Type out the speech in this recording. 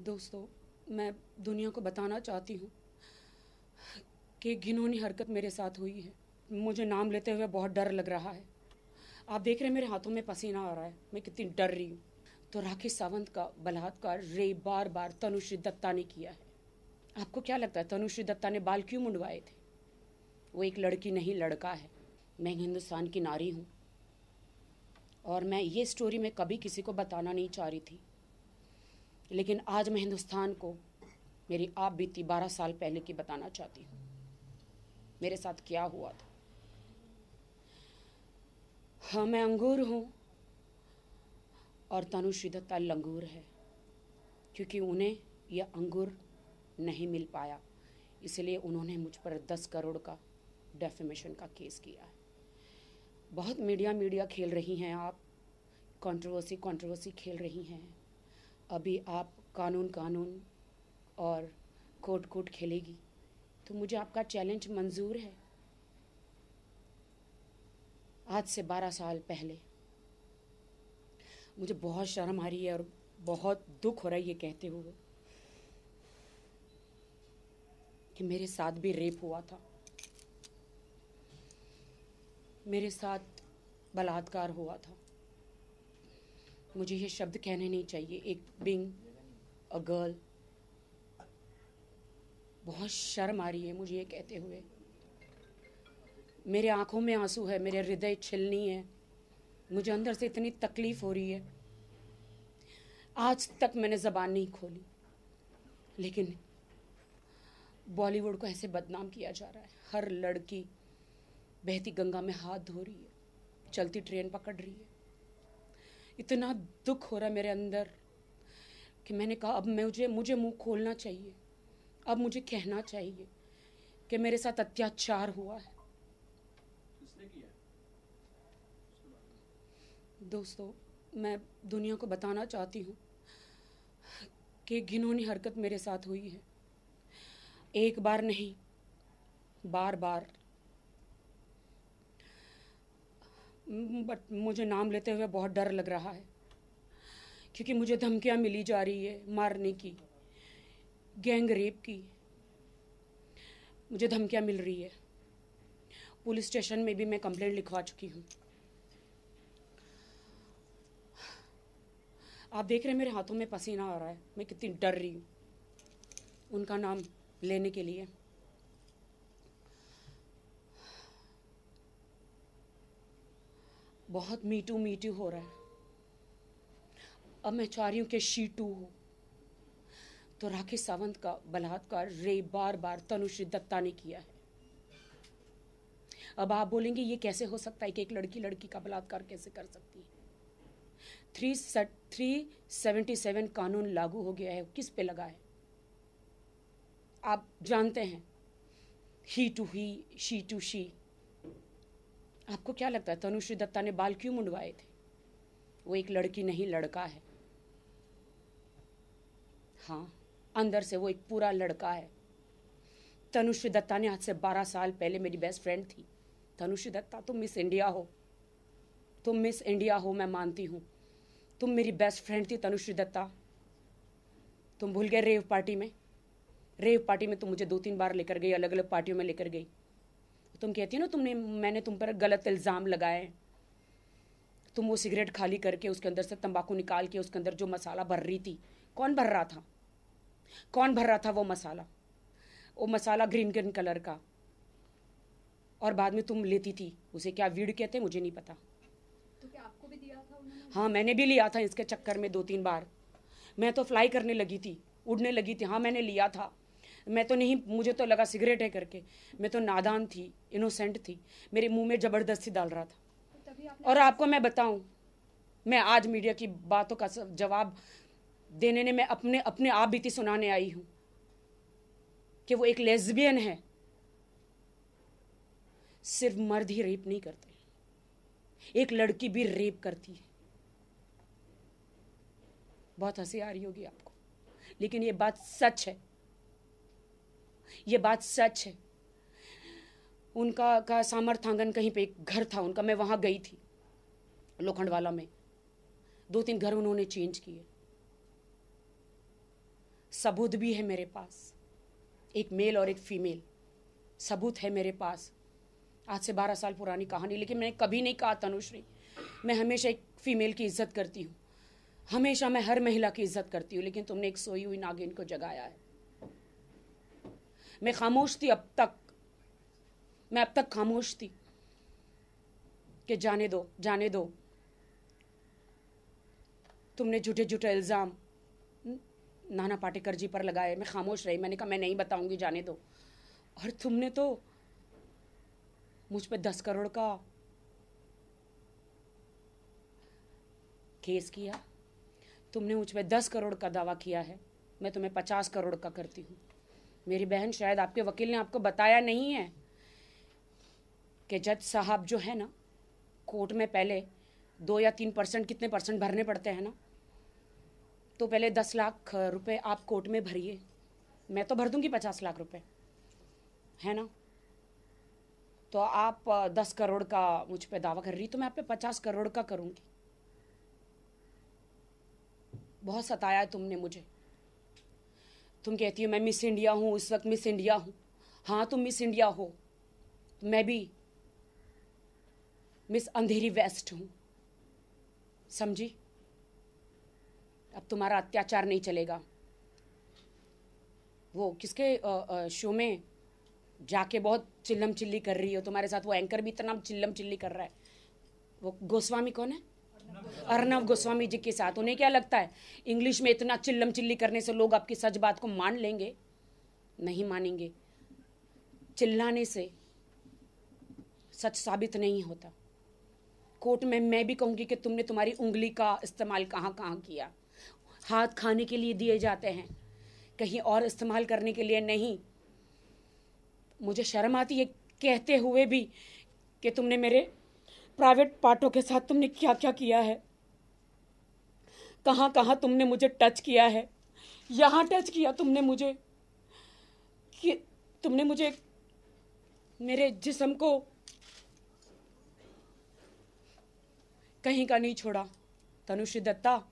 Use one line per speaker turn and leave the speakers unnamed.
दोस्तों मैं दुनिया को बताना चाहती हूँ कि घिनौनी हरकत मेरे साथ हुई है मुझे नाम लेते हुए बहुत डर लग रहा है आप देख रहे हैं मेरे हाथों में पसीना आ रहा है मैं कितनी डर रही हूँ तो राखी सावंत का बलात्कार रे बार बार तनुश्री दत्ता ने किया है आपको क्या लगता है तनुश्री दत्ता ने बाल क्यों मुंडवाए थे वो एक लड़की नहीं लड़का है मैं हिंदुस्तान की नारी हूँ और मैं ये स्टोरी मैं कभी किसी को बताना नहीं चाह रही थी लेकिन आज मैं हिंदुस्तान को मेरी आप बीती बारह साल पहले की बताना चाहती हूँ मेरे साथ क्या हुआ था हाँ मैं अंगूर हूँ और तनु दत्ता लंगूर है क्योंकि उन्हें यह अंगूर नहीं मिल पाया इसलिए उन्होंने मुझ पर दस करोड़ का डेफिमेशन का केस किया है बहुत मीडिया मीडिया खेल रही हैं आप कंट्रोवर्सी कंट्रोवर्सी खेल रही हैं अभी आप कानून कानून और कोर्ट कोट खेलेगी तो मुझे आपका चैलेंज मंजूर है आज से बारह साल पहले मुझे बहुत शर्म आ रही है और बहुत दुख हो रहा है ये कहते हुए कि मेरे साथ भी रेप हुआ था मेरे साथ बलात्कार हुआ था मुझे ये शब्द कहने नहीं चाहिए एक बिंग अ गर्ल बहुत शर्म आ रही है मुझे ये कहते हुए मेरे आंखों में आंसू है मेरे हृदय छिलनी है मुझे अंदर से इतनी तकलीफ़ हो रही है आज तक मैंने ज़बान नहीं खोली लेकिन बॉलीवुड को ऐसे बदनाम किया जा रहा है हर लड़की बहती गंगा में हाथ धो रही है चलती ट्रेन पकड़ रही है इतना दुख हो रहा मेरे अंदर कि मैंने कहा अब मैं मुझे मुझे मुंह खोलना चाहिए अब मुझे कहना चाहिए कि मेरे साथ अत्याचार हुआ है दोस्तों मैं दुनिया को बताना चाहती हूँ कि घिनौनी हरकत मेरे साथ हुई है एक बार नहीं बार बार बट मुझे नाम लेते हुए बहुत डर लग रहा है क्योंकि मुझे धमकियां मिली जा रही है मारने की गैंग रेप की मुझे धमकियां मिल रही है पुलिस स्टेशन में भी मैं कंप्लेंट लिखवा चुकी हूँ आप देख रहे हैं मेरे हाथों में पसीना आ रहा है मैं कितनी डर रही हूँ उनका नाम लेने के लिए बहुत मीटू मीटू हो रहा है अब मैं चाह रही हूं कि शीटू हो तो राखी सावंत का बलात्कार रे बार बार तनुश्री दत्ता ने किया है अब आप बोलेंगे ये कैसे हो सकता है कि एक लड़की लड़की का बलात्कार कैसे कर सकती है थ्री थ्री सेवेंटी सेवन कानून लागू हो गया है किस पे लगा है आप जानते हैं he to he she to she आपको क्या लगता है तनुश्री दत्ता ने बाल क्यों मुंडवाए थे वो एक लड़की नहीं लड़का है हाँ अंदर से वो एक पूरा लड़का है तनुश्री दत्ता ने आज से बारह साल पहले मेरी बेस्ट फ्रेंड थी तनुश्री दत्ता तुम मिस इंडिया हो तुम मिस इंडिया हो मैं मानती हूँ तुम मेरी बेस्ट फ्रेंड थी तनुश्री दत्ता तुम भूल गए रेव पार्टी में रेव पार्टी में तुम मुझे दो तीन बार लेकर गई अलग अलग पार्टियों में लेकर गई तुम कहती हो ना तुमने मैंने तुम पर गलत इल्ज़ाम लगाए तुम वो सिगरेट खाली करके उसके अंदर से तंबाकू निकाल के उसके अंदर जो मसाला भर रही थी कौन भर रहा था कौन भर रहा था वो मसाला वो मसाला ग्रीन ग्रीन कलर का और बाद में तुम लेती थी उसे क्या वीड कहते मुझे नहीं पता तो क्या आपको भी दिया था उन्होंने? हाँ मैंने भी लिया था इसके चक्कर में दो तीन बार मैं तो फ्लाई करने लगी थी उड़ने लगी थी हाँ मैंने लिया था मैं तो नहीं मुझे तो लगा सिगरेट है करके मैं तो नादान थी इनोसेंट थी मेरे मुंह में ज़बरदस्ती डाल रहा था और आपको मैं बताऊं मैं आज मीडिया की बातों का जवाब देने ने मैं अपने अपने आप बीती सुनाने आई हूं कि वो एक लेस्बियन है सिर्फ मर्द ही रेप नहीं करते एक लड़की भी रेप करती है बहुत हंसी आ रही होगी आपको लेकिन ये बात सच है ये बात सच है उनका का सामर्थ आंगन कहीं पे एक घर था उनका मैं वहाँ गई थी लोखंडवाला में दो तीन घर उन्होंने चेंज किए सबूत भी है मेरे पास एक मेल और एक फीमेल सबूत है मेरे पास आज से बारह साल पुरानी कहानी लेकिन मैंने कभी नहीं कहा तनुश्री मैं हमेशा एक फ़ीमेल की इज्जत करती हूँ हमेशा मैं हर महिला की इज्जत करती हूँ लेकिन तुमने एक सोई हुई नागिन को जगाया है मैं खामोश थी अब तक मैं अब तक खामोश थी कि जाने दो जाने दो तुमने झूठे झूठे इल्ज़ाम हम्म, नाना पाटेकर जी पर लगाए मैं खामोश रही मैंने कहा मैं नहीं बताऊंगी जाने दो और तुमने तो मुझ पर दस करोड़ का केस किया तुमने मुझ पर दस करोड़ का दावा किया है मैं तुम्हें पचास करोड़ का करती हूँ मेरी बहन शायद आपके वकील ने आपको बताया नहीं है कि जज साहब जो है ना कोर्ट में पहले दो या तीन परसेंट कितने परसेंट भरने पड़ते हैं ना तो पहले दस लाख रुपए आप कोर्ट में भरिए मैं तो भर दूंगी पचास लाख रुपए है ना तो आप दस करोड़ का मुझ पर दावा कर रही तो मैं आप पे पचास करोड़ का करूंगी बहुत सताया तुमने मुझे तुम कहती हो मैं मिस इंडिया हूँ उस वक्त मिस इंडिया हूँ हाँ तुम मिस इंडिया हो मैं भी मिस अंधेरी वेस्ट हूँ समझी अब तुम्हारा अत्याचार नहीं चलेगा वो किसके शो में जाके बहुत चिल्लम चिल्ली कर रही हो तुम्हारे साथ वो एंकर भी इतना चिल्लम चिल्ली कर रहा है वो गोस्वामी कौन है अर्नब गोस्वामी जी के साथ उन्हें क्या लगता है इंग्लिश में इतना चिल्लम चिल्ली करने से लोग आपकी सच बात को मान लेंगे नहीं मानेंगे चिल्लाने से सच साबित नहीं होता कोर्ट में मैं भी कहूंगी कि तुमने तुम्हारी उंगली का इस्तेमाल कहाँ कहाँ किया हाथ खाने के लिए दिए जाते हैं कहीं और इस्तेमाल करने के लिए नहीं मुझे शर्म आती है कहते हुए भी कि तुमने मेरे प्राइवेट पार्टों के साथ तुमने क्या क्या किया है कहाँ कहाँ तुमने मुझे टच किया है यहाँ टच किया तुमने मुझे कि तुमने मुझे मेरे जिसम को कहीं का नहीं छोड़ा तनुश्री दत्ता